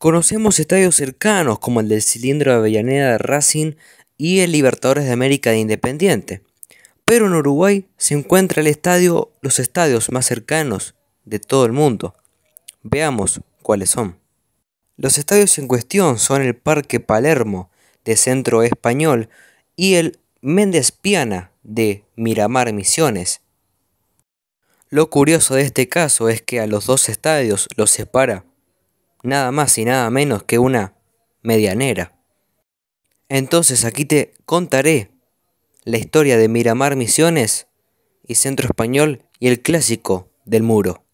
Conocemos estadios cercanos como el del Cilindro de Avellaneda de Racing y el Libertadores de América de Independiente. Pero en Uruguay se encuentra el estadio, los estadios más cercanos de todo el mundo. Veamos cuáles son. Los estadios en cuestión son el Parque Palermo de Centro Español y el Méndez Piana de Miramar Misiones. Lo curioso de este caso es que a los dos estadios los separa nada más y nada menos que una medianera. Entonces aquí te contaré la historia de Miramar Misiones y Centro Español y el clásico del muro.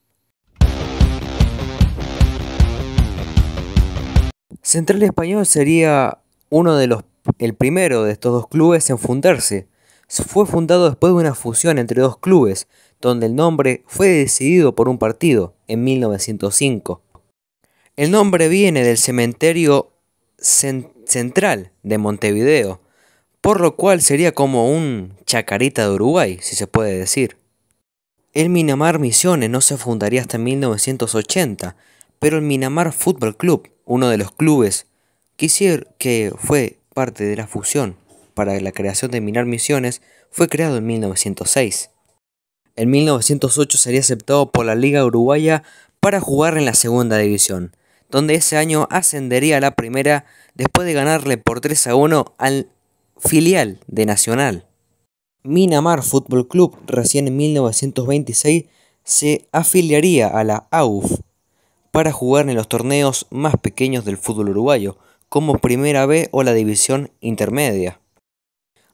Central Español sería uno de los el primero de estos dos clubes en fundarse. Fue fundado después de una fusión entre dos clubes, donde el nombre fue decidido por un partido en 1905. El nombre viene del cementerio central de Montevideo, por lo cual sería como un chacarita de Uruguay, si se puede decir. El Minamar Misiones no se fundaría hasta 1980, pero el Minamar Fútbol Club, uno de los clubes que, que fue parte de la fusión para la creación de Minar Misiones, fue creado en 1906. En 1908 sería aceptado por la Liga Uruguaya para jugar en la segunda división donde ese año ascendería a la primera después de ganarle por 3 a 1 al filial de Nacional. Minamar Fútbol Club recién en 1926 se afiliaría a la AUF para jugar en los torneos más pequeños del fútbol uruguayo, como Primera B o la División Intermedia.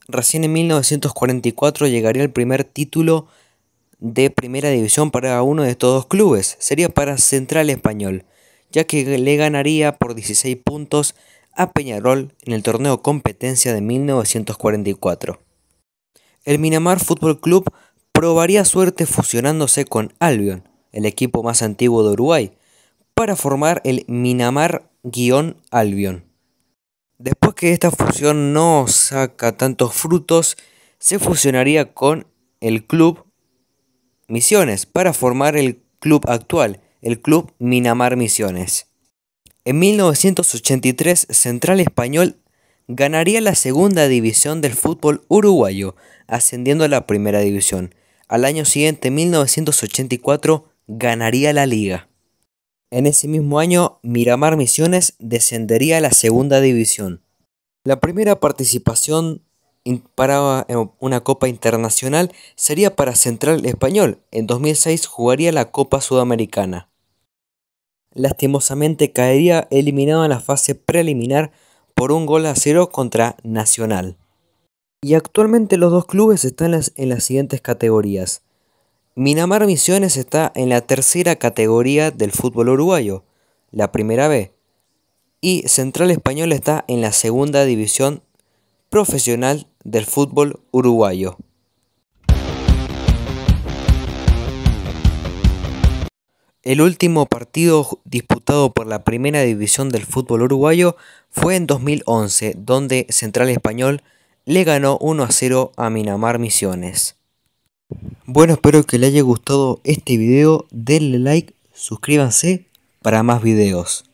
Recién en 1944 llegaría el primer título de Primera División para uno de estos dos clubes, sería para Central Español, ya que le ganaría por 16 puntos a Peñarol en el torneo competencia de 1944. El Minamar Fútbol Club probaría suerte fusionándose con Albion, el equipo más antiguo de Uruguay, para formar el Minamar-Albion. Después que esta fusión no saca tantos frutos, se fusionaría con el club Misiones para formar el club actual, el Club Minamar Misiones. En 1983, Central Español ganaría la segunda división del fútbol uruguayo, ascendiendo a la primera división. Al año siguiente, 1984, ganaría la liga. En ese mismo año, Miramar Misiones descendería a la segunda división. La primera participación para eh, una Copa Internacional sería para Central Español. En 2006 jugaría la Copa Sudamericana lastimosamente caería eliminado en la fase preliminar por un gol a cero contra Nacional. Y actualmente los dos clubes están en las, siguientes categorías. Minamar Misiones está en la tercera categoría del fútbol uruguayo, la primera B, y Central Español está en la segunda división profesional del fútbol uruguayo. El último partido disputado por la primera división del fútbol uruguayo fue en 2011, donde Central Español le ganó 1 a 0 a Minamar Misiones. Bueno, espero que les haya gustado este video, denle like, suscríbanse para más videos.